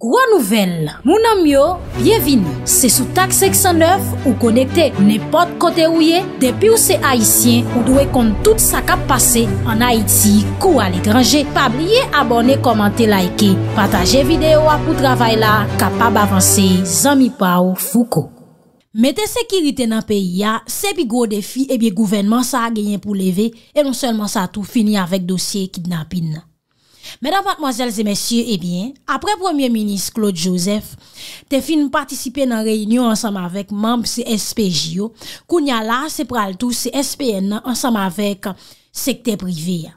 Gwa nouvel, mounan myo, bievin, se sou tak 609 ou konekte nepot kote ouye, depi ou se Haitien ou dwe kont tout sa kap pase an Haiti kou al ekranje, pa blye abone, komante, laike, pataje videyo apou travay la, kapap avanse, zami pa ou fuko. Meten sekirite nan peyi ya, se bi gwo defi, e bie gouvenman sa a genyen pou leve, e non selman sa tou fini avek dosye kidnapin nan. Mèdèm mèdèm mèzèl zè mèsyè, e bè, apre premier minis Claude Joseph, te fin patisipe nan reynyon ansam avèk mèmbe se SPJ yo, kou nyal la se pral tou se SPN ansam avèk sekte privè.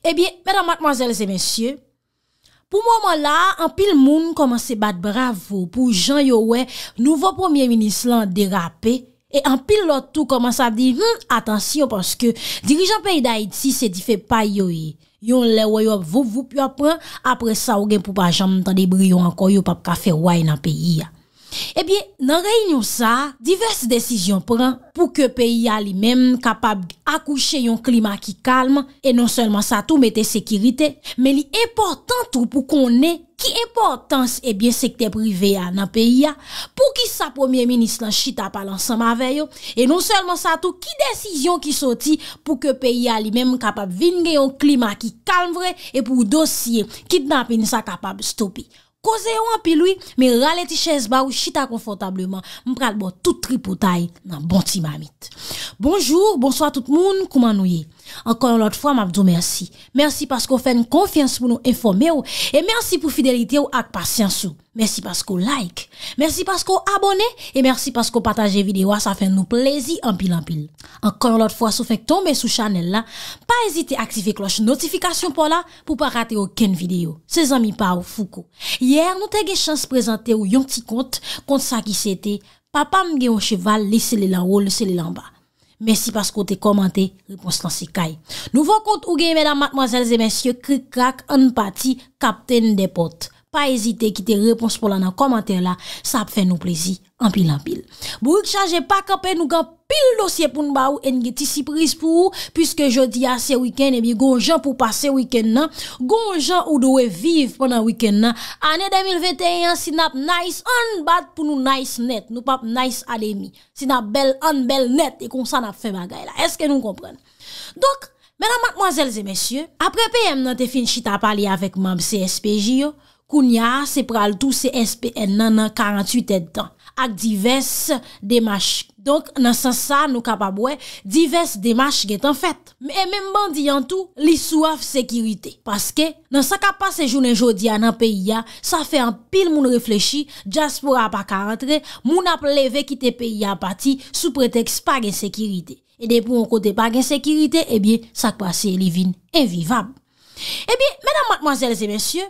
E bè, mèdèm mèdèm mèzèl zè mèsyè, pou mwaman la, an pil moun komanse bat bravo pou jan hmm, yo wè nouvo premier minis lan derape, e an pil lotou komanse a di, hmm, atansyon, porske dirijan pey da Haiti se di fe pa yo e. Yon lè wè yon vup vup yon apre, apre sa ou gen pou pa jaman ta de bri yon anko yon pap kafe wè yon apre yon. Ebyen eh nan reynyon sa, diverse desisyon pren pou ke peyi a li men kapab akouche yon klima ki kalm e non selman sa tou mette sekirite Me li eportantou pou konen ki eportans ebyen eh sekte prive ya nan peyi a pou ki sa premier menis lan chita palansan ma veyo E non selman sa tou ki desisyon ki soti pou ke peyi a li men kapab vinge yon klima ki kalm vre e pou dosye kit nan penisa kapab stopi Koze yon apiloui, me rale ti ches ba ou chita konfortableman, mpral bo tout tripotay nan bon ti mamit. Bonjour, bonsoit tout moun, kouman nouye? Ankon yon lot fwa, mabdou mersi. Mersi paskou fèn konfians pou nou informe ou, e mersi pou fidelite ou ak pasyans ou. Mersi paskou like, mersi paskou abone, e mersi paskou pataje videwa sa fèn nou plezi anpil anpil. Ankon yon lot fwa, sou fèk tomè sou chanel la, pa ezite aktife kloche notifikasyon pou la, pou pa rate ou ken videyo. Se zami pa ou fouko. Yer, nou te ge chans prezante ou yon ti kont, kont sa ki se te, papa mge yon cheval le se le lan ou le se le lan ba. Mersi pasko te komante, repons lan se kay. Nou von kont ouge, mèdam, matmazèl, zè mèsyè, krik lak an pati kapten depot. pa ezite ki te repons pou lan nan komantè la, sa ap fè nou plezi, anpil anpil. Bourouk chaje pa kapè, nou kan pil dosye pou nou ba ou, enge ti sipriz pou ou, pwiske jodi a se wikèn, ebi gonjan pou pase wikèn nan, gonjan ou do e viv pou nan wikèn nan, anè 2021, si nap nice, an bad pou nou nice net, nou pap nice alemi, si nap bel an bel net, e kon sa nap fè bagay la, eske nou kompren? Dok, mè nan matmwazèl zè mèsyè, apre pè yèm nan te fin chita pali avèk mam C.S.P.J. yo, koun ya se pral tou se SPN nan nan 48 etan ak divers demach. Donk nan san sa nou kapabwe divers demach getan fet. Men men bandiyan tou, li sou af sekirite. Paske nan sa kapase jounen jodi anan peyi ya, sa fe an pil moun reflechi, jas pou apak a rentre, moun ap leve kite peyi ya pati, sou preteks pa gen sekirite. E depou an kote pa gen sekirite, ebyen eh sa kpase li vin evivab. Ebyen, eh menan mwazelze mensyon,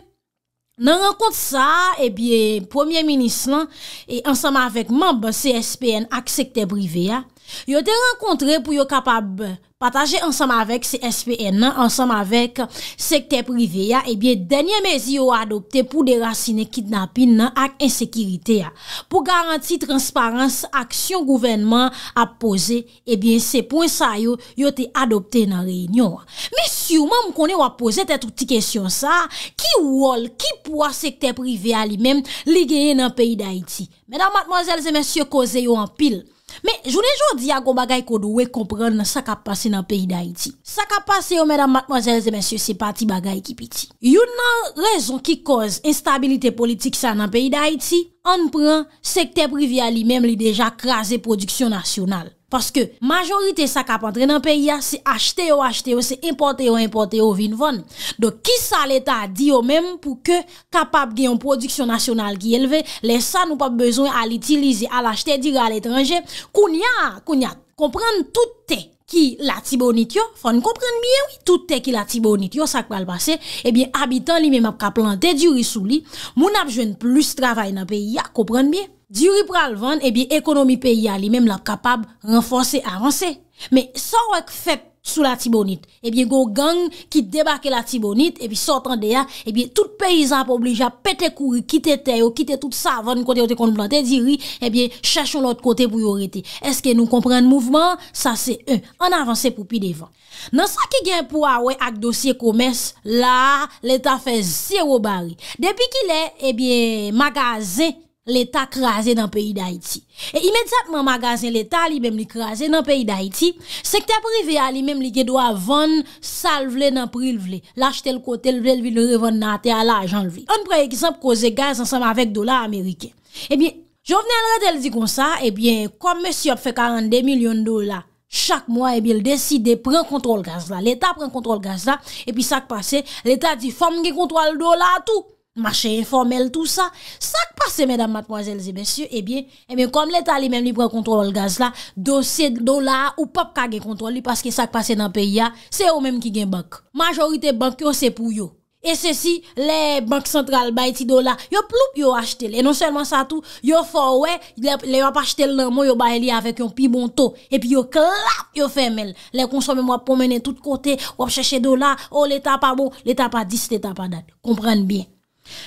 Nan renkont sa, ebye, eh premier minis lan, e ansama avèk mamb CSPN ak sekte brive ya, yo te renkontre pou yo kapab... pataje ansam avek se SPN nan, ansam avek sekte prive ya, ebyen eh denye mezi yo a adopte pou derasine kidnapin nan ak insekirite ya. Pou garanti transparans aksyon gouvenman a pose, ebyen eh se pon sa yo, yo te adopte nan reynyon. Me siwman m konen yo a pose te touti kesyon sa, ki wol, ki pou a sekte prive ya li menm ligyeye nan peyi da iti. Medan matman zelze men syo koze yo an pil, Me, jounen joun di agon bagay kou do we kompran nan sa ka pase nan peyi da iti. Sa ka pase yo, oh, mèdam matmazèlze, mèsyè, se pati bagay ki piti. Yon nan rezon ki koz instabilite politik sa nan peyi da iti, an pran sekte privyali mèm li deja krasè produksyon nasyonal. Paske, majorite sa kap antre nan peyi ya, se achte yo, achte yo, se importe yo, importe yo, vin von. Do, ki sa l'Etat di yo menm pou ke kapap gen yon produksyon nasyonal ki elve, lesa nou pap bezon al itilize, al achte, dire al etranje. Koun ya, koun ya, kompran tout te ki la tibouni tiyo, fon kompran miye, tout te ki la tibouni tiyo, sa kwa l'pase, ebyen, abitan li menm ap ka plante di risou li, moun ap jwen plus travay nan peyi ya, kompran miye. Diri pral vande, eh ekonomi peyi ya li mèm la kapab renfonse avanse. Me, sa wèk fèk sou la tibonite, e eh bie gò gang ki debake la tibonite, e eh bie sortan de ya, e bie tout peyizan pou oblija pète kouri, kite teyo, kite tout sa vande, konti konti konti plantè, diri, e bie chèchon l'ot kote pou yorete. Eske nou kompren mouvman, sa se e, an avanse pou pi devan. Nan sa ki gen pou a wè ak dosye komes, la, l'eta fè zero bari. Depi ki lè, e bie magaze, l'Etat krasè nan peyi d'Haïti. E imeditap man magasè l'Etat li mèm li krasè nan peyi d'Haïti, sekte prive a li mèm li ge do eh eh a von sal vle nan pri vle. L'achete l'kote l'vle vle vle revon natè a la ajan vle. An pre ekisamp kose gaz ansam avèk do la Amerike. Ebyen, jo vnen an re tel di kon sa, ebyen, kom mè si op fè 42 milyon do la, chak mwa ebyen l'deside pren kontrol gaz la. L'Etat pren kontrol gaz la, ebyen sak pase, l'Etat di fòm ge kontrol do la tout. Machè informèl tout sa Sak passe, mèdam, matmoazèl, zè eh bensyè Ebyen, ebyen, eh kom l'Etat li mèm li prè kontrol Ol gaz la, dosè do la Ou pap kage kontrol li, paske sak passe Nan peyi ya, se ou mèm ki gen bank Majorite bank yo, se pou yo E se si, le bank sentral bay ti do la Yo ploup, yo achte le, e non sèlman sa tout Yo fò wè, le yo ap achte le Nan mò, yo bay li avèk yon pi bonto E pi yo klap, yo fè mèl Le konsome mò pou mènen tout kote Wap chèche do oh, la, ou l'Etat pa bon L'Etat pa dis, l'Etat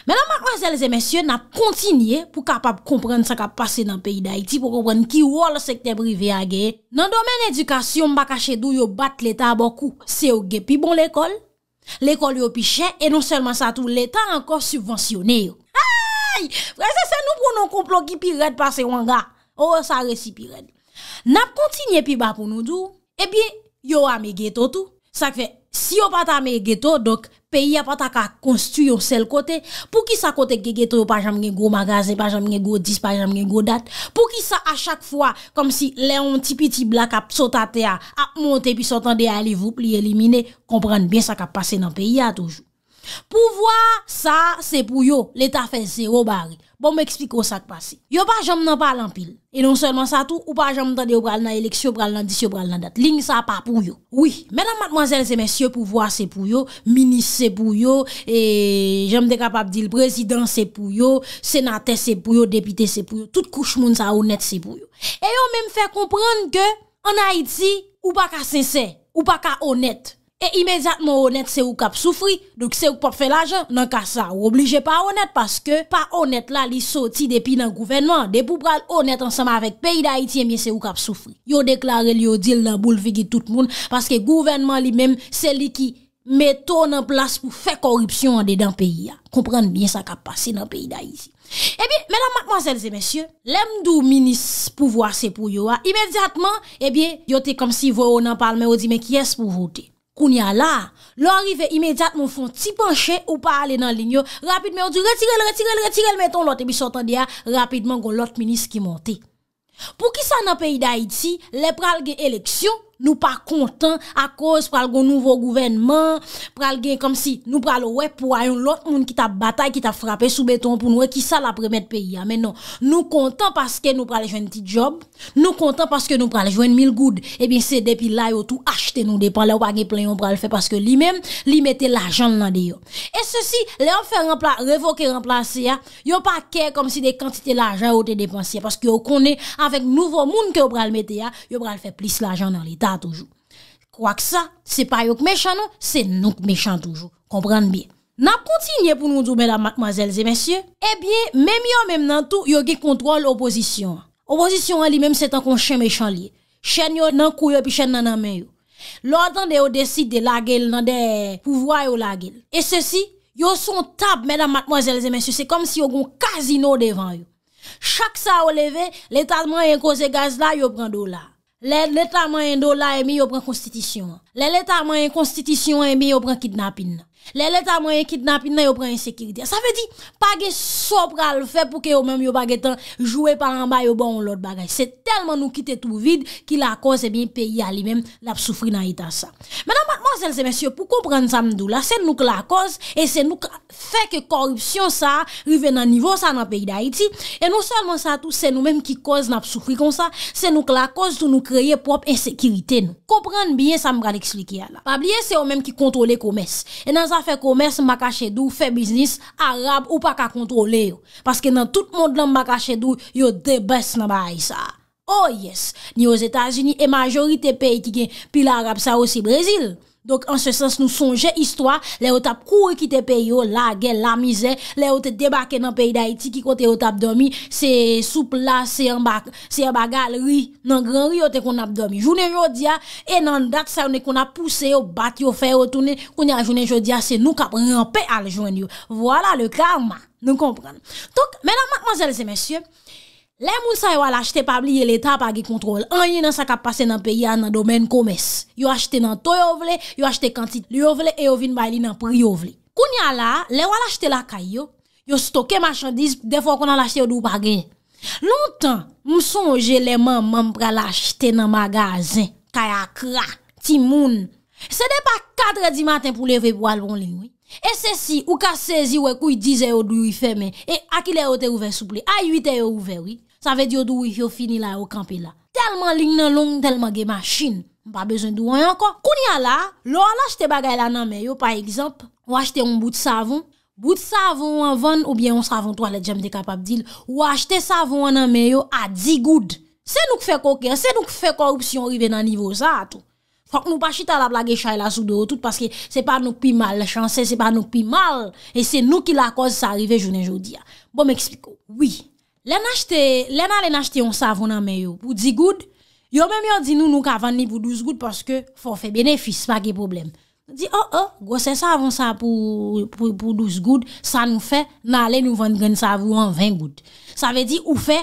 Mè nan ma kwa zèl zè mè syè, nap kontinye pou kapap komprenn sa ka pase nan peyi da iti pou komprenn ki wò lè sekte privè agè. Nan domèn edukasyon, baka chèdou yo bat l'Etat bakou. Se yo gè pi bon l'ekol, l'ekol yo pi chè, e non selman sa tou l'Etat ankon subvensyonè yo. Aï! Vreze se nou pou nou komplon ki pi red pase wangà. Ouè sa resi pi red. Nap kontinye pi bakou nou dù, e pi yo ame gètò tou. Sa kve, si yo pata ame gètò, dok... peyi a pata ka konstu yon sel kote, pou ki sa kote gegeto yo pa jam gen go magaze, pa jam gen go dis, pa jam gen go dat, pou ki sa a chak fwa, kom si leon ti piti blak ap sotate a, ap monte pi sotande a li vup li elimine, komprende bien sa ka pase nan peyi a toujou. Pouvoi sa se pou yo L'Etat fese bon, yo bari Bon m'ekspik osak pase Yo pa jom nan palan pil E non selman sa tou Ou pa jom tan de yo pral nan eleksiyon Pral nan disyon, pral nan dat Ling sa pa pou yo Oui Menan mademoiselles et messieurs Pouvoi se pou yo Minis se pou yo E jom de kapab di l'president se pou yo Senate se pou yo Depite se pou yo Tout kouch moun sa honet se pou yo E yo mèm fè kompran ke An Haïti Ou pa ka sensè Ou pa ka honet e imediatman ou net se ou kap soufri, dok se ou pap fe la jan, nan ka sa ou oblije pa ou net, paske pa ou net la li soti depi nan gouvenman, de pou pral ou net ansama avek peyi da iti, e eh mi se ou kap soufri. Yo deklare li yo dil nan bouleve gi tout moun, paske gouvenman li men, se li ki me ton nan plas pou fe korupsyon an de dan peyi ya. Komprende bien sa kap pasi nan peyi da iti. E bi, menan matmazelze, mensyon, lem dou minis pou vwa se pou yo a, ah. imediatman, e eh bi, yo te kom si vwa ou nan palme, yo di me ki es pou vwote. Koun ya la, lor rive imediat moun fon ti panche ou pa ale nan linyo, rapid men ou di retirel, retirel, retirel, meton lote bi sotan diya rapidman goun lote minis ki monte. Pou ki sa nan peyi da iti, le pral gen eleksyon, Nou pa kontan a koz pral gon nouvo gouvenman Pral gen kom si nou pral we pou ayon Lout moun ki ta batay, ki ta frape sou beton Pou nou e ki sa la premèd peyi ya ah, Men non. nou, nou kontan paske nou pral jwen tit job Nou kontan paske nou pral jwen mil goud E eh bin se depi la yo tou achete nou depan Le ou pa gen plen yo pral fe Paske li men, li mette l'ajan ah, nan de yo E se si, le ou fe revoke remplase ya Yo pa kè kom si de kantite l'ajan yo te depansye Paske yo konè avèk nouvo moun ke yo pral mette ya Yo pral fe plis l'ajan nan l'ita Kwa ksa, se pa yon kmechan nou, se nou kmechan toujou. Kompran biye. Na kontinye pou nou djou mèdame, mademoiselles et messieurs, e eh biye, mèm yon mèm nan tou, yon gen kontrol oposisyon. Oposisyon an li mèm se tan kon chen mechan liye. Chen yon nan kou yon pi chen nan nanmen yon. Lò dan de yon desi de lagel nan de pouvoi yon lagel. E se si, yon son tab mèdame, mademoiselles et messieurs, se kom si yon gon kazino devan yon. Chak sa ou leve, l'etatman yon kose gaz la, yon prend ou la. Le letaman yon do la e mi yo pran konstitisyon. Le letaman yon konstitisyon e mi yo pran kidnapin. Le leta mwenye kitnapin nan yo pran insekiriti Sa fe di, page sopral fe pou ke yo menm yo bagetan jouwe paran ba yo ba on lot bagay Se telman nou kite tou vid ki la koz e bin peyi a li menm la psoufri nan ita sa Menan matman zelze mensyo pou kompran sa mdou la, se nou ke la koz e se nou fe ke korupsyon sa rive nan nivou sa nan peyi da iti E nou salman sa tou, se nou menm ki koz nan psoufri kon sa, se nou ke la koz tou nou kreye prop insekiriti nou Kompran binye sa mbran eksplike ya la Pabliye se yo menm ki kontrole koumes E nan sa Fè komers, makache dour, fè biznis Arab ou pa ka kontrole yo Paske nan tout moun nan makache dour Yo debes nan bayi sa Oh yes, ni yo Etasini E majorite peyi ki gen pil Arab sa Ou si Brezil Donk an se sens nou sonje istwa, le ou tap kou e kite pe yo, la gel, la mize, le ou te debake nan peyi da iti ki kote ou tap domi, se soupla, se yabagal, ri, nan gran ri ou te kon ap domi. Jounen jodia, e nan dat sa ou ne kon ap pousse yo, bat yo, fey yo, toune, kon jan jounen jodia, se nou kap renpe al joun yo. Vwala le karma, nou kompren. Donk menan manjelze mensyen. Le moun sa yo wala achete pabli ye leta pa ge kontrol, anye nan sakap pase nan peyi an nan domen komes. Yo achete nan to yo vle, yo achete kantit li yo vle, e yo vin bayli nan pri yo vle. Koun ya la, le wala achete la kay yo, yo stoke machandise defon konan lache yo dou bagen. Lontan, mou sonje le man man pralachete nan magazen, kaya kra, timoun. Se de pa 4 di maten pou leve boal bon li moun. E se si, ou ka sezi wè kou yi dizè yo dwi yi fè mè, e akile yo te ouve souple, ay yi te yo ouve wè, sa ve di yo dwi yi fè yo fini la yo kampe la. Telman ling nan long, telman gen machine, mpa bezen dwi wè anko. Koun ya la, lò an achte bagay la nan mè yo, par exemple, ou achte yon bout savon, bout savon an van ou bien yon savon toale djem de kapab dil, ou achte savon an nan mè yo a di goud. Se nou kfe koke, se nou kfe korupsyon yon rive nan nivou sa ato. Fok nou pa chita la blage chay la sou do ou tout. Paske se pa nou pi mal. Le chanse se pa nou pi mal. E se nou ki la koz sa arrive jounen joudi ya. Bo m ekspliko. Oui. Len a len achete yon savon nan men yo. Pou di goud. Yo men mi yo di nou nou ka van ni pou 12 goud. Paske fò fe benefis. Pa ke problem. Di oh oh. Gose savon sa pou 12 goud. Sa nou fe. Nan ale nou van gen savon 20 goud. Sa ve di ou fe.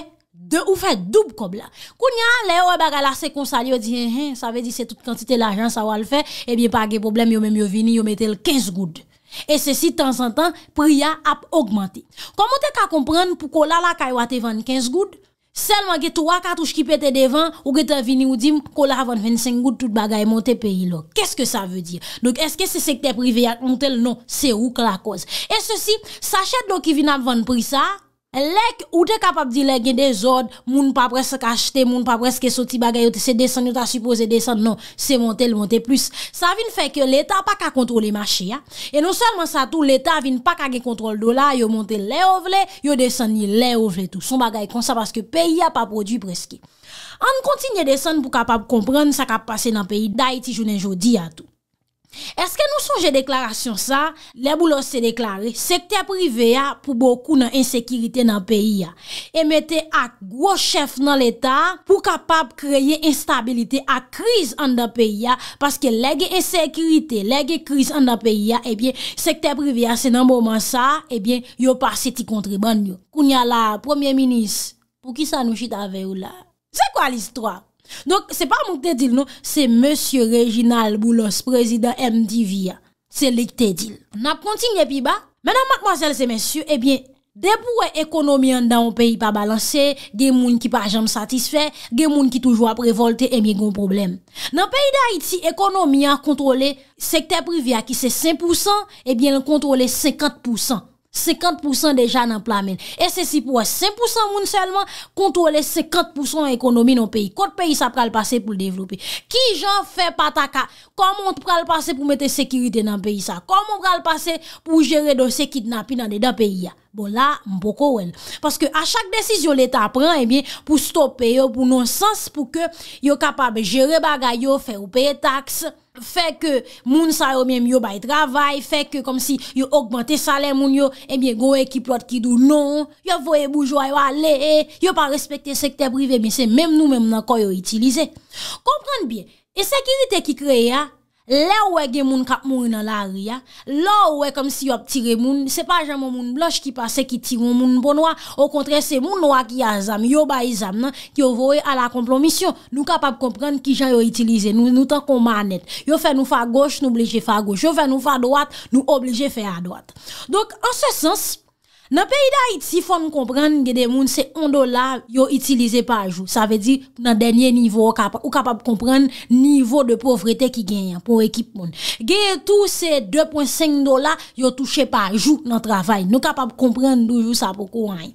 Ou fe. De ou fè dub kob la. Kou nyan le ou e baga la se konsali eh, eh, ou di hen hen, sa ve di se tout kantite l'ajan sa wale fè, ebi eh pa ge problem yo men yo vini, yo metel 15 goud. E se si tan san tan, priya ap augmenti. Kou mwen te ka kompran pou kou la la kay wate 25 goud, selman ge 3-4 ouj ki pete devan, ou ge te vini ou dim pou kou la 25 goud tout baga e monte peyi lo. Kès ke sa ve di? Donk eske se sekte prive yat, mwen tel non, se ou k la koz. E se si, sa chet do ki vina van pri sa, Lèk ou te kapap di lèk gen dezod, moun pa preske kachte, moun pa preske soti bagay yo te se desen yo ta suppose desen, non, se monte l monte plus. Sa vin fèk yo l'Etat pa ka kontrole machi ya. E non selman sa tou l'Etat vin pa ka gen kontrole do la, yo monte lè ovle, yo desen ni lè ovle tou. Son bagay konsa paske peyi ya pa prodwi preske. An konti nye desen pou kapap kompren sa ka pase nan peyi day ti jounen jodi ya tou. Eske nou sonje deklarasyon sa? Le boulot se deklari, sekte prive ya pou boku nan insekiritè nan peyi ya. E mette ak gwo chef nan l'Etat pou kapap kreye instabilite ak kriz an dan peyi ya. Paske lege insekiritè, lege kriz an dan peyi ya, ebyen, sekte prive ya se nan boman sa, ebyen, yo pa seti kontribanyo. Kounya la, Premier Minis, pou ki sa nou chit ave ou la? Se kwa l'histoire? Donk, se pa moun te dil nou, se Monsie Reginald Boulos, prezident MDV, se li te dil. Nap kontinye pi ba, menan matmazel se monsie, ebyen, eh debouwe ekonomian dan moun peyi pa balanse, gen moun ki pa jam satisfe, gen moun ki toujwa prevolte, ebyen eh goun problem. Nan peyi da iti, ekonomian kontrole sekte privya ki se 5%, ebyen eh kontrole 54%. 50% deja nan plan men SSI pou a 5% moun selman Kontrole 50% ekonomi nan peyi Kote peyi sa pral pase pou l devlopi Ki jan fe pataka Koman pral pase pou mete sekirite nan peyi sa Koman pral pase pou jere dosye Kitna pi nan de da peyi ya Bon la mpoko wèl Paske a chak desis yo leta pran eh Pou stop peyo pou non sens Pou ke yo kapab jere bagay yo Fè ou peye taks Fè ke moun sa yo mèm yo bay travay, fè ke kom si yo augmente salè moun yo, ebyen eh goye ki plot ki dou non, yo foye boujwa yo ale, yo pa respekte sekte prive, mèm se mèm nou mèm nan kon yo itilize. Kompran biye, e sekirite ki kreye ya? Lè ouè gen moun kap moun nan la ria, lè ouè kom si yo ap tire moun, se pa jam moun moun bloch ki pase ki tire moun moun bonwa, ou kontre se moun moun ki a zam, yo bayi zam nan, ki yo vowe a la komplomisyon, nou kapap komprende ki jan yo itilize, nou tan kon manet. Yo fè nou fà goch, nou oblige fà goch, yo fè nou fà doat, nou oblige fè a doat. Donk, an se sens... Nan peyda iti, fòm komprenn ge de moun se 1 dola yo itilize pa ajou. Sa ve di nan denye nivou ou kapab komprenn nivou de povrete ki genyen pou ekip moun. Genye tou se 2.5 dola yo touche pa ajou nan travay. Nou kapab komprenn doujou sa pou kou an.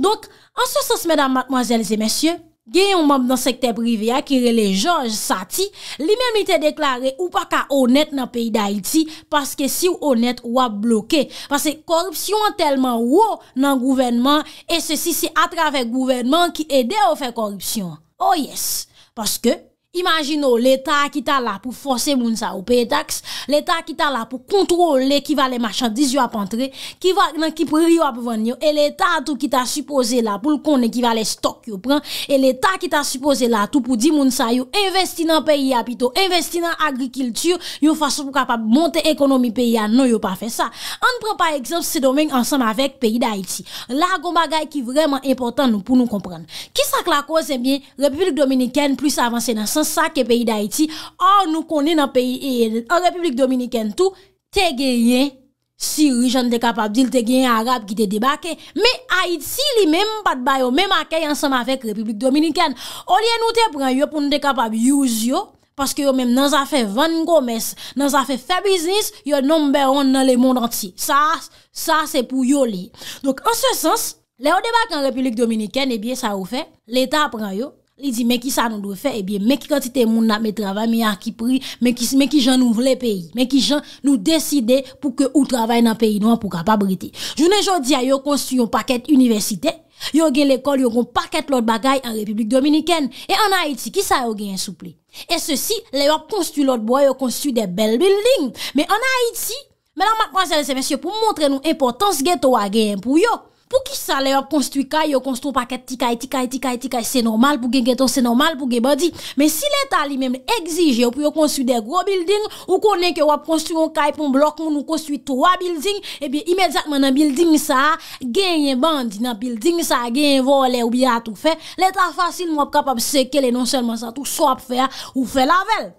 Donk, ansosans mèdam matmazèlze mèsyè, gen yon mab nan sekte privya ki rele George Satie, li men mi te deklare ou pa ka honet nan peyi d'Haiti, paske si ou honet ou a bloke. Paske korupsyon an telman wou nan gouvenman, e se si si atrave gouvenman ki ede ou fe korupsyon. Oh yes, paske... Imagin nou, l'Etat ki ta la pou force moun sa ou paye taks L'Etat ki ta la pou kontrole ki va le machandise yo ap antre Ki va nan ki pou riyo ap vanyo E l'Etat tou ki ta suppose la pou l'kone ki va le stok yo pran E l'Etat ki ta suppose la tou pou di moun sa yo Investi nan peyi apito, investi nan agrikiltur Yo fason pou kapap monte ekonomi peyi an, nou yo pa fe sa An pran pa eksept se domen ansan avèk peyi da Haiti La goma gay ki vreman important nou pou nou kompran Ki sa k la koz e eh bie, Republik Dominikèn plus avanse nan sa sa ke peyi d'Haïti, or nou konen an peyi, an Republik Dominikèn tou, te genyen Sirijan dekapab, dil te genyen Arab ki te debake, me Haïti li menm patba yo, menm akey ansam afek Republik Dominikèn, or yon nou te pran yo pou nou dekapab use yo paske yo menm nan zafè Van Gomez nan zafè Fair Business, yo number one nan le monde enti, sa sa se pou yo li, donc an se sens le eh yo debake an Republik Dominikèn ebyen sa ou fe, l'Etat pran yo Li di men ki sa nou dwe fe, e eh bie men ki kantite moun nan me travay, me aki pri, men ki jan nou vle peyi, men ki jan nou deside pou ke ou travay nan peyi nou an pou kapabriti. Jounen jodi a yo konstu yon paket universite, yo gen l'ekol, yo gen paket lot bagay an Republik Dominiken. E an Haiti, ki sa yo gen souple? E se si, le yo konstu lot bo, yo konstu de bel building. Men an Haiti, men an makmansele se men syo pou montre nou importans gen to a gen pou yo. pou ki sa le yo konstu ka, yo konstu pa ke tika, tika, tika, tika, se normal pou gen gen ton, se normal pou gen badi. Men si l'Etat li menm exige yo pou yo konstu de gro building, ou konen ke yo konstu yon kaipon blok moun, yo konstu yon towa building, e biye imedzakman nan building sa, gen yon bandi nan building sa, gen yon volen ou biyatou fe, l'Etat fasil mwen kapab sekele, non selman sa tou so ap fe ou fe lavel.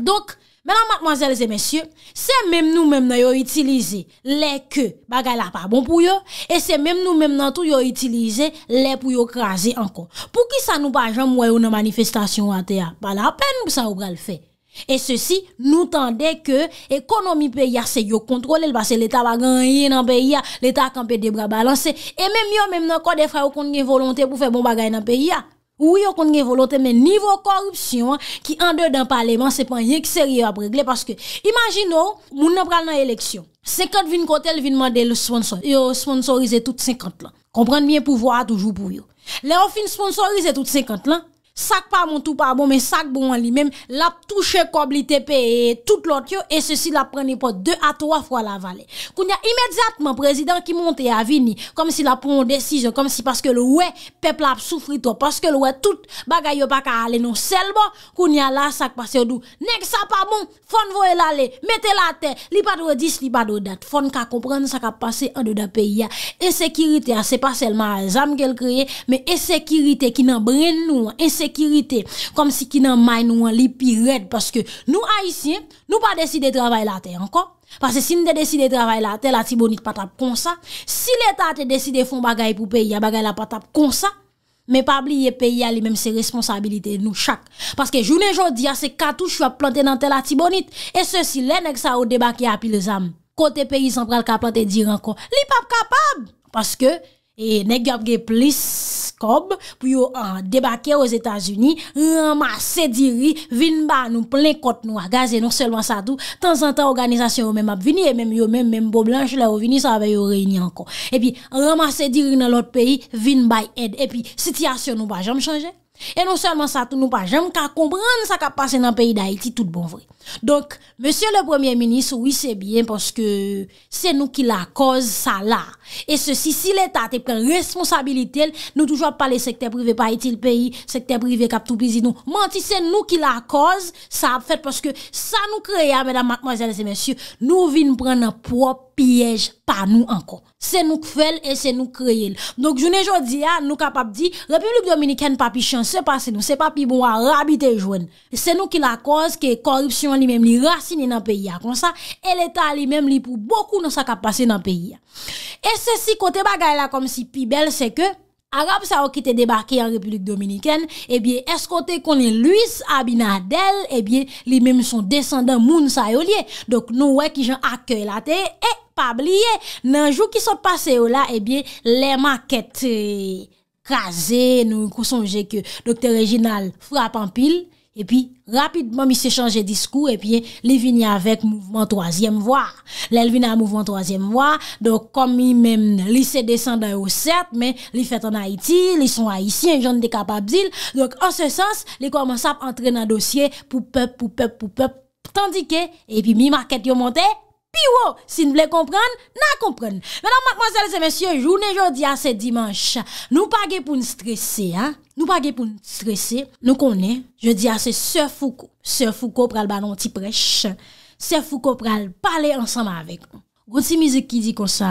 Dok, gen, Menan matmanzeleze mensyo, se menm nou menm nan yo itilize le ke bagay la pa bon pou yo, e se menm nou menm nan tou yo itilize le pou yo kraze ankon. Pou ki sa nou pa jan mwoy ou nan manifestasyon ante ya, ba la apen nou sa ou bra l fe. E se si nou tende ke ekonomi pe ya se yo kontrole l basse leta bagay nan pe ya, leta akampe de bra balanse, e menm yo menm nan kode fra ou kondi gen volonte pou fe bon bagay nan pe ya. Ou yo kont gen volote men nivou korupsyon ki an de dan paleman sepan yek seri yo ap regle. Paske imagino moun nan pral nan eleksyon. 50 vin kote vin mande le sponsor. Yo sponsorize tout 50 lan. Kompran mien pouvo a toujou pouyo. Le ou fin sponsorize tout 50 lan. Sak pa moun tou pa bon Men sak bon an li menm Lap touche kob li tepe Et tout lot yo Et se si la prene po De a 3 fwa la vale Koun ya imedjatman Prezident ki monte avini Kom si la pon desijon Kom si paske lou we Pepl ap soufri to Paske lou we tout Bagay yo pa ka ale Non sel bo Koun ya la sak pase O do Nek sa pa bon Fon vo el ale Mete la te Li pa do dis Li pa do dat Fon ka kompren Sak ap pase An do da pe ya E sekirite ya Se pa selman A zam gel kreye Men e sekirite Ki nan bren nou E sekirite Kom si ki nan may nou an li pi red Paske nou haisyen Nou pa deside travay la te ankon Paske si nou de deside travay la Tel ati bonit patap konsa Si le ta te deside fon bagay pou peyi Ya bagay la patap konsa Me pabli eh, ye peyi a li menm se responsabilite nou chak Paske jounen jodi a se katou Chwa planten nan tel ati bonit E se si le nek sa ou debak ya api le zam Kote peyi san pral ka planten dir ankon Li pap kapab Paske nek gapge plis pour euh, débarquer aux États-Unis, ramasser diri, vin ba nous plein côte nous et non seulement ça tout, temps en temps organisation même a venir et même yo même même beau blanche là venir ça avec yo réunir encore. Et puis ramasser diri dans l'autre pays, vin aide et puis situation nous pas jamais changer. E non selman sa tou nou pa jem ka kompran sa ka pase nan peyi da iti tout bon vre Donk, monsye le premier minis, oui se bien, poske se nou ki la koz sa la E se si si l'Etat te pren responsabilite, nou toujwa pa le sekte prive pa iti l'peyi, sekte prive kap tou pizi nou Manti se nou ki la koz, sa ap fet poske sa nou kreya, medan matmazel se monsye, nou vin pren nan po piyej pa nou ankon Se nou k fel e se nou k reyel Donk jounen joun e di ya nou kapap di Republik Dominiken pa pi chan se pa se nou Se pa pi bonwa rabite jwen Se nou ki la koz ki korupsyon li mem li racine nan peyi ya Kon sa el etat li mem li pou Bekou nan sa kap pase nan peyi ya E se si kote bagay la kom si pi bel Se ke Arab sa wakite debake En Republik Dominiken E bie es kote konen luis abina del E bie li mem son descendant Moun sa yo liye Donk nou wè ki jan akye la teye e Liye nanjou ki sot pase yo la, ebye, le ma ket e, kaze, nou kousonje ke Dr. Reginald frap an pil, epi rapidman mi se chanje diskou, epi li vini avek mouvment 3e vwa. Le vini avek mouvment 3e vwa, dok kom mi men li se desan da yo cert, men li fet an Haiti, li son Haitien, joun de kapabzil, dok an se sens, li koman sap antre nan dosye poupe, poupe, poupe, tandike epi mi ma ket yo monte... Pi wò, si nou blè kompren, nan kompren. Menan, matmanzèlèse, mèsyè, jounè jò di asè dimanj. Nou pa gè pou nou stresè, an. Nou pa gè pou nou stresè. Nou konè, jò di asè sè foukou. Sè foukou pral banon ti prech. Sè foukou pral pale ansanm avèk. Gon ti mizè ki di kon sa...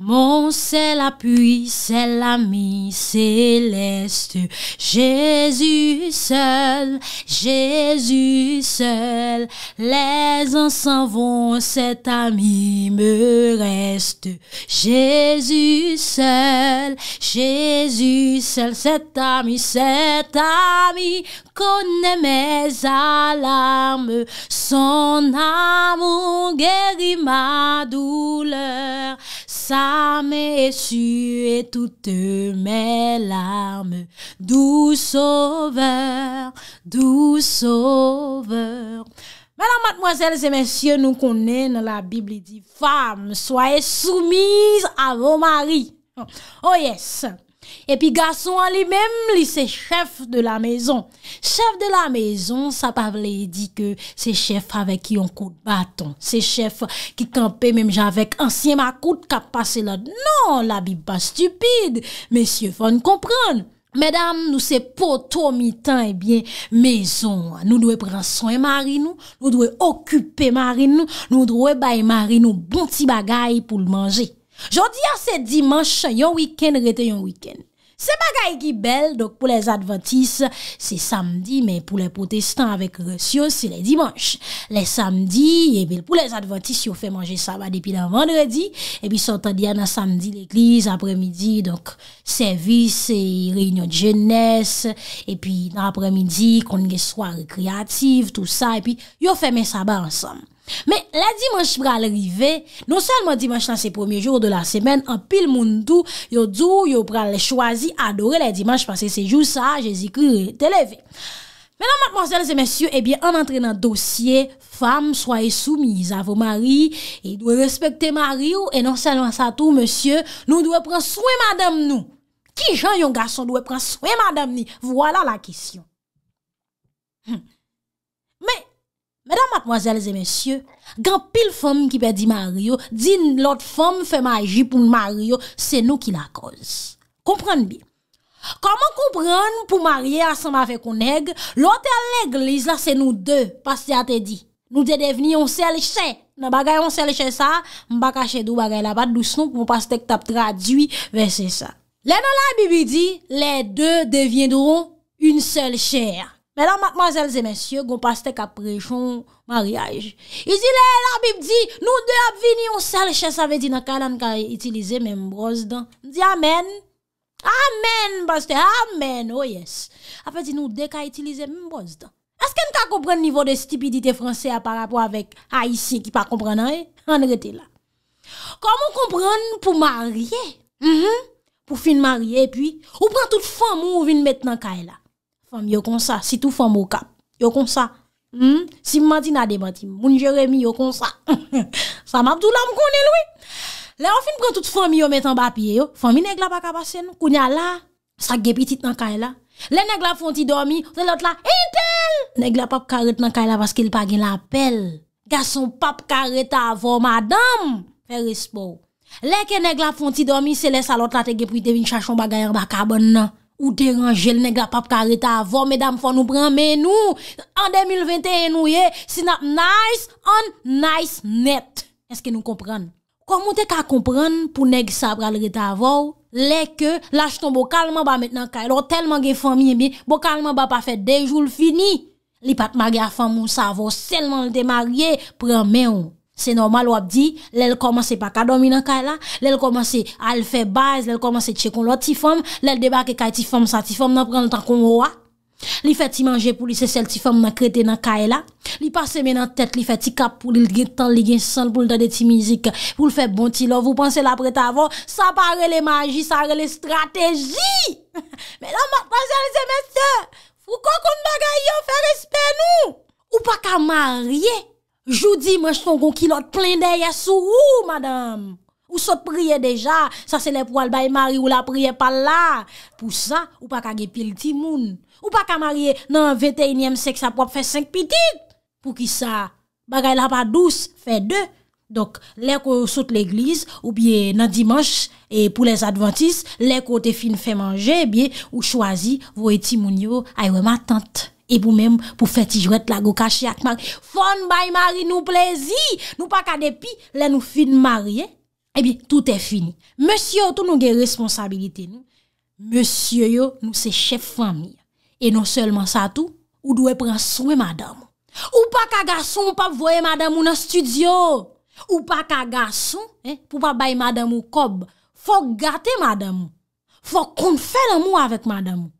Mon seul appui, c'est l'ami céleste. Jésus seul, Jésus seul. Les s'en vont, cet ami me reste. Jésus seul, Jésus seul. Cet ami, cet ami connaît mes alarmes. Son amour guérit ma douleur. Sa Fame et su et toute mes larmes, dou sauveur, dou sauveur. Madame, mademoiselles et messieurs, nous connaît dans la Bible, il dit, femme, soyez soumise à vos maris. Oh yes! Epi gason an li menm li se chef de la mezon Chef de la mezon sa pa vle di ke se chef avek yon kout baton Se chef ki kampe menm javek ansyen makout kap pase la Non la bi ba stupide Mesye fon kompran Medan nou se poto mi tan e eh bien mezon Nou dwe pran son e mari nou Nou dwe okupe mari nou Nou dwe bay mari nou bon ti bagay pou l manje Jodi an se dimanche, yon wikend rete yon wikend. Se bagay ki bel, pou les adventis, se samdi, men pou les protestants avek rasyon, se le dimanche. Le samdi, e pou les adventis, yo fe manje sabad epi la vendredi, epi se otan diyan na samdi l'eklis, apremidi, servis, e reynyo djenes, epi nan apremidi, kongeswar kreativ, tout sa, epi yo fe men sabad ansam. Men la dimanche pral rive, nou salman dimanche lan se promye jour de la semen, an pil moun tou, yon tou, yon pral le chwazi, adore la dimanche, pase se jou sa, je zikri rete leve. Menan matmorsèles et mèsyou, en entrenan dosye, fam, swaye soumise avou mari, yon dwe respekte mari ou enon salman sa tou, mèsyou, nou dwe pran souye madame nou. Ki jan yon gason dwe pran souye madame nou? Vwala la kisyon. Mèdam matmoazèles e mèsyè, gant pil fòm ki pe di maryo, din lot fòm fè maji pou n maryo, se nou ki la koz. Kompran bi. Koman kompran pou marye asan ma fe konèg, lote lèglise la se nou dè, pas te ate di. Nou te deveni yon sel chè. Nan bagay yon sel chè sa, mba kache dou bagay la bat, lousnon pou mou pas tek tap traduy ve se sa. Lè nan la bibidi, lè dè deviendron yon sel chè a. Mè nan matmazèl zè mèsyè, goun pas tèk aprej chon marièj. I zile, la bib di, nou dè ap vini yon sel chè sa vè di nan ka nan ka itilize mèm bròz dan. Di amen, amen pas tè, amen, oh yes. Ape di nou dè ka itilize mèm bròz dan. Aske m ka kompren nivou de stipidite fransè a parapò avèk a isi ki pa komprenan e? An rete la. Komon kompren pou mariè, mhm. pou fin mariè pi, ou pran tout fan moun vin met nan ka e la. Fomi yo kon sa, si tou fomi yo kap, hmm? yo kon sa, si mwati na debati, moun jeremi yo kon sa, sa mabdou la mkone lwi. Le ofin pren tout fomi yo metan bapye yo, fomi negla baka basen, kounya la, sak gepitit nan kayla, le negla fonti dormi, se lot la, intel, negla pap karet nan kayla baske lpa gen la apel. Gason pap karet avon madame, fer espo, le ke negla fonti dormi, se lesa lot la te geprit devin chachon bagayar baka bon nan. Ou deranje l neg la pap ka reta avor, medam fò nou pranmen nou, an 2021 nou ye, si nap nice, an nice net. Eske nou kompran? Komote ka kompran pou neg sa pral reta avor, leke lach ton bo kalman ba met nan kay, lò telman gen fò miye mi, bo kalman ba pa fè de joul fini, li pat maria fò moun sa avor, selman rete marie, pranmen ou. Se normal wap di, lèl komanse pa ka domi nan kay la, lèl komanse al fè baz, lèl komanse tche kon lò ti fòm, lèl deba ke kaj ti fòm sa ti fòm nan pren l'tan kon wò. Li fè ti manje pou li se sel ti fòm nan krete nan kay la, li pase men nan tèt, li fè ti kap pou li gen tan, li gen san pou li dan de ti mizik, pou li fè bon ti lò, vou panse l'apre t'avò, sa pa rele magi, sa rele strategi. Mè nan mwen panse lese mè sè, fwou kon kon bagay yo fè respè nou, ou pa ka marye. Jou di manj ton kon ki lot plen de yesou ou, madame. Ou sot priye deja, sa se le pou albay mari ou la priye pal la. Pou sa, ou pa kage pil timoun. Ou pa kamariye nan 21e seks apop fe 5 pitit. Pou ki sa, bagay la pa 12, fe 2. Dok, lek ou sot l'eglise, ou biye nan dimanche, e pou les adventis, lek ou te fin fè manje, biye ou chwazi vou eti moun yo aywe matant. E pou mèm pou fè ti jwèt la go kache ak mari. Fon bay mari nou plezi. Nou pa ka depi, lè nou fin mari. E eh? eh bi, tout è fini. Mèsyo, tout nou gen responsabilite nou. Mèsyo yo nou se chef fami. E non sèlman sa tout, ou dwe prensou e madame. Ou pa ka gassou, ou pa voye madame ou nan studio. Ou pa ka gassou, eh, pou pa baye madame ou kob. Fò gâte madame. Fò kon fè lè mou avèk madame.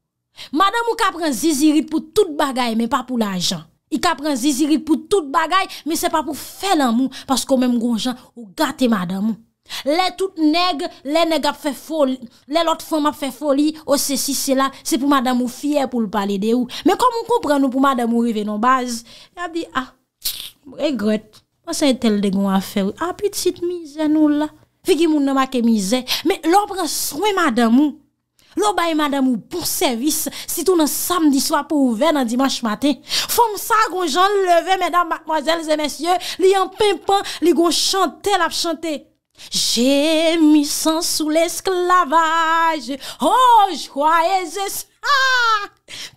Madame ou kapren zizirit pou tout bagay men pa pou l'ajan. I kapren zizirit pou tout bagay men se pa pou fè l'amou. Pas kon men mgonjan ou gate oh, madame ou. Le tout neg, le neg ap fè foli, le lot fè foli, o se si se la. Se pou madame ou fyer pou l'pale de ou. Men kon moun kompren nou pou madame ou rive nan baz. Ya di a, mou regret. Mas en tel de goun a fè ou. A petit mizè nou la. Fikimoun nan ma ke mizè. Men l'obre sou e madame ou. Lo baye madame ou bon servis, sitoun an samdi swa pou ouven an dimanj maten. Fom sa kon jan leve, medan, madmozel, zemesye, li an penpen, li kon chante, lap chante. Je misan sou l'esklavaj, ho, oh, jkwa, e zes... Ha, ah!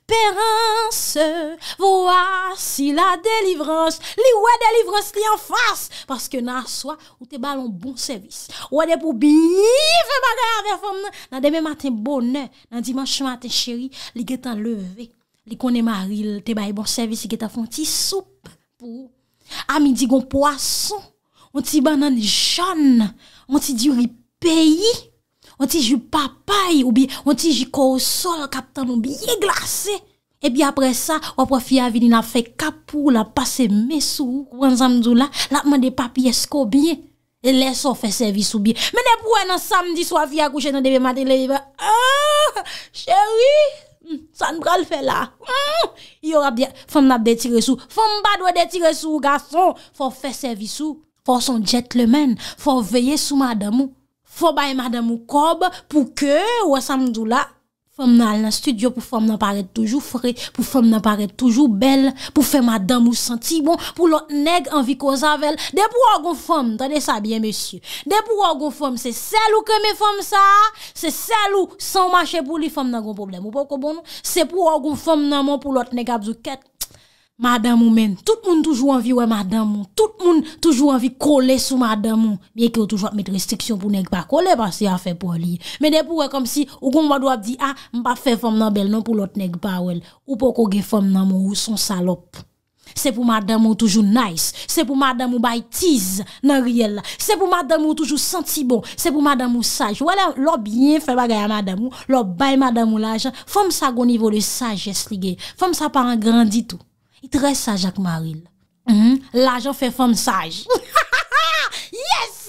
peranse, voasi la delivrans, li wè delivrans li an fars, paske nan aswa, ou te balon bon servis. Ou adè pou bi, fè bagè a refom nan, nan demè maten bonè, nan dimanche maten chéri, li getan leve, li konè maril, te baye bon servis, li getan fon ti soupe pou. Ami digon poason, ou ti banan joun, ou ti diuri peyi, Mwen ti ju papay ou bi, mwen ti ju kousol kap tan ou bi, ye glase. E bi apre sa, wap wap fya vini na fe kapou la, pase mesou, kwen zamdou la, lakman de papi esko bi, e leso fe servisou bi. Mwen de pou wè nan samdi swa fya kouche nan debè maten le, e be, ahhh, chèri, san bral fe la, ahhh, yo wap di, fèm nap detire sou, fèm bad wè detire sou, ga son, fèm fè servisou, fèm son djetlemen, fèm veye sou madamou. Fobay mada mou kob pou ke wè samdou la fòm nan al nan studio pou fòm nan paret toujou fre, pou fòm nan paret toujou bel, pou fè mada mou senti bon, pou lot neg anvi ko zavel. De pou wò goun fòm, tène sa byen mèsy, de pou wò goun fòm se sel ou ke me fòm sa, se sel ou san mache pou li fòm nan goun problem ou pokobon, se pou wò goun fòm nan man pou lot neg abzou ket. Mada mou men, tout moun toujou anvi wè mada mou, tout moun toujou anvi kole sou mada mou. Mye ki yo toujou ap met restriksyon pou neg pa, kole pa si afe pou li. Mene pou wè kom si, ou kon mwa dwa ap di, a, ah, mpa fe fom nan bel nan pou lot neg pa wè. Ou pou kogue fom nan mou, ou son salop. Se pou mada mou toujou nice, se pou mada mou bay tiz nan riyel la, se pou mada mou toujou senti bon, se pou mada mou saj. Wè la, lò biyen fè bagaya mada mou, lò bay mada mou lajan, fòm sa go nivou de sajes li gen, fòm sa pa an grandit ou. I tre saj ak Maril. L'ajon fe fom saj. Yes!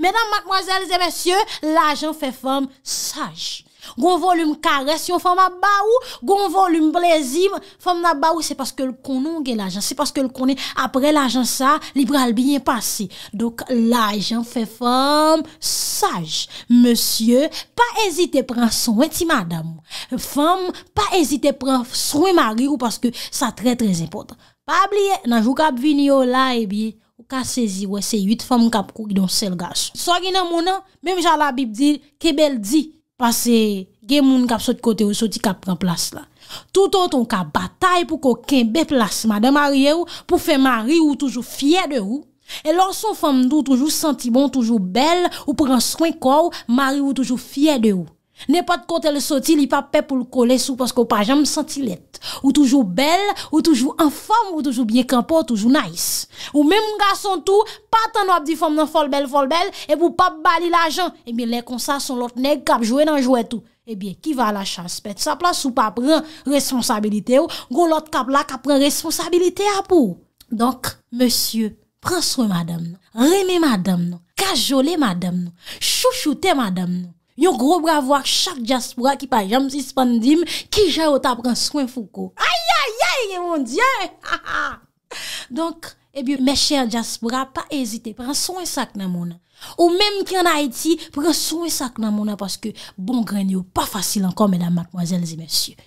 Mèdame, mademoiselles et messieurs, l'ajon fe fom saj. Gon volum kares yon fèm ap ba ou Gon volum blèzim fèm ap ba ou Se paske l konon gen l ajan Se paske l konen apre l ajan sa Libral biye pasi Donk l ajan fè fèm saj Monsye pa ezite pran sou eti madam Fèm pa ezite pran sou e marir Ou paske sa tre tre zepot Pabliye nanjou kap vini yo la ebi eh Ou ka sezi wè se yut fèm kap kou Ki don sel gaj So gina mounan Mem jala bib di kebel di Pase gen moun kap sot kote ou sot di kap pran plas la. Tout an ton kap batay pou koken be plas madan mariye ou pou fe mari ou toujou fye de ou. E lor son fam nou toujou senti bon, toujou bel ou pran swen kor, mari ou toujou fye de ou. Ne pat kote le soti li pap pe pou l'kole sou Paske ou pa jam sentilet Ou toujou bel, ou toujou an fom Ou toujou bie kampo, ou toujou non, eh nais eh Ou men mga son tou Patan wap di fom nan fol bel fol bel E pou pap bali la jan Ebyen le konsa son lot neg kap jowe nan jowe tou Ebyen ki va la chans pet sa plas Ou pa pren responsabilite ou Gon lot kap la kap pren responsabilite apou Donk, monsye Pren sou madame nou Reme madame nou, kajole madame nou Chouchoute madame nou Yon gro bravo ak chak jaspura ki pa jam si spandim, ki jay ota pran swen foko. Aya, aya, yon diyan! Donk, ebyo, eh me chen jaspura, pa ezite, pran swen sak nan moun. Ou menm ki an Haiti, pran swen sak nan moun paske bon gren yo pa fasil ankon, mèdam matmoazèl zi mèsyè.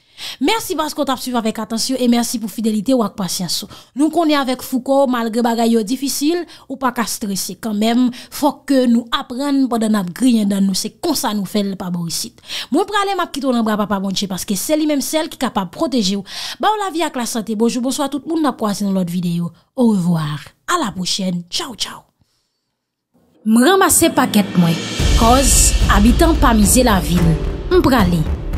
Mersi bas kon tap suiv avèk atensyon E mersi pou fidelite wak pasyanson Nou konè avèk fouko malge bagay yo Difisil ou pa kastresi Kan mèm fòk ke nou apren Pwa dan ap griyen dan nou se konsa nou fèl Pa borisit Mwen pralè map kitoun an bra pa pa bonche Paske seli mèm sel ki kapab proteje ou Ba ou la vi ak la sante Bonjou bonso a tout moun na proase nan lot videyo Ou revoar, a la bouchen, tchow tchow M ramase paket mwen Koz abitan pa mize la vil M pralè